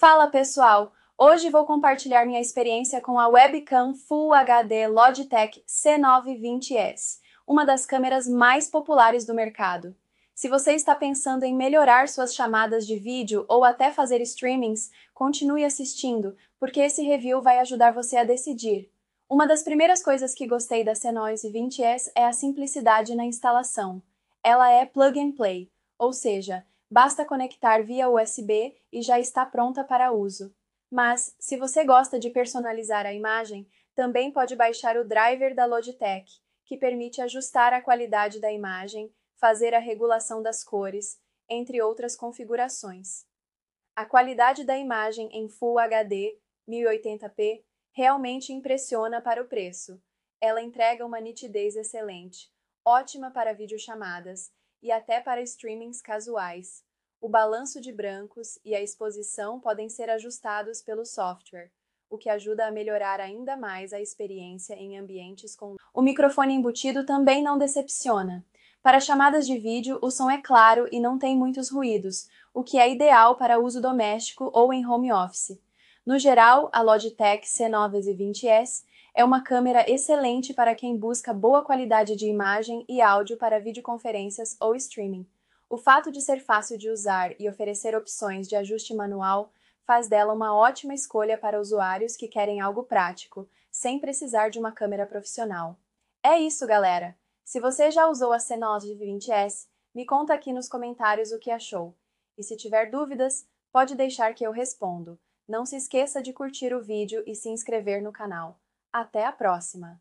Fala pessoal! Hoje vou compartilhar minha experiência com a webcam Full HD Logitech C920S, uma das câmeras mais populares do mercado. Se você está pensando em melhorar suas chamadas de vídeo ou até fazer streamings, continue assistindo, porque esse review vai ajudar você a decidir. Uma das primeiras coisas que gostei da c 20S é a simplicidade na instalação. Ela é plug and play, ou seja, Basta conectar via USB e já está pronta para uso. Mas, se você gosta de personalizar a imagem, também pode baixar o driver da Logitech, que permite ajustar a qualidade da imagem, fazer a regulação das cores, entre outras configurações. A qualidade da imagem em Full HD 1080p realmente impressiona para o preço. Ela entrega uma nitidez excelente, ótima para videochamadas e até para streamings casuais. O balanço de brancos e a exposição podem ser ajustados pelo software, o que ajuda a melhorar ainda mais a experiência em ambientes com. O microfone embutido também não decepciona. Para chamadas de vídeo, o som é claro e não tem muitos ruídos, o que é ideal para uso doméstico ou em home office. No geral, a Logitech C920S é uma câmera excelente para quem busca boa qualidade de imagem e áudio para videoconferências ou streaming. O fato de ser fácil de usar e oferecer opções de ajuste manual faz dela uma ótima escolha para usuários que querem algo prático, sem precisar de uma câmera profissional. É isso, galera! Se você já usou a Cenos v 20S, me conta aqui nos comentários o que achou. E se tiver dúvidas, pode deixar que eu respondo. Não se esqueça de curtir o vídeo e se inscrever no canal. Até a próxima!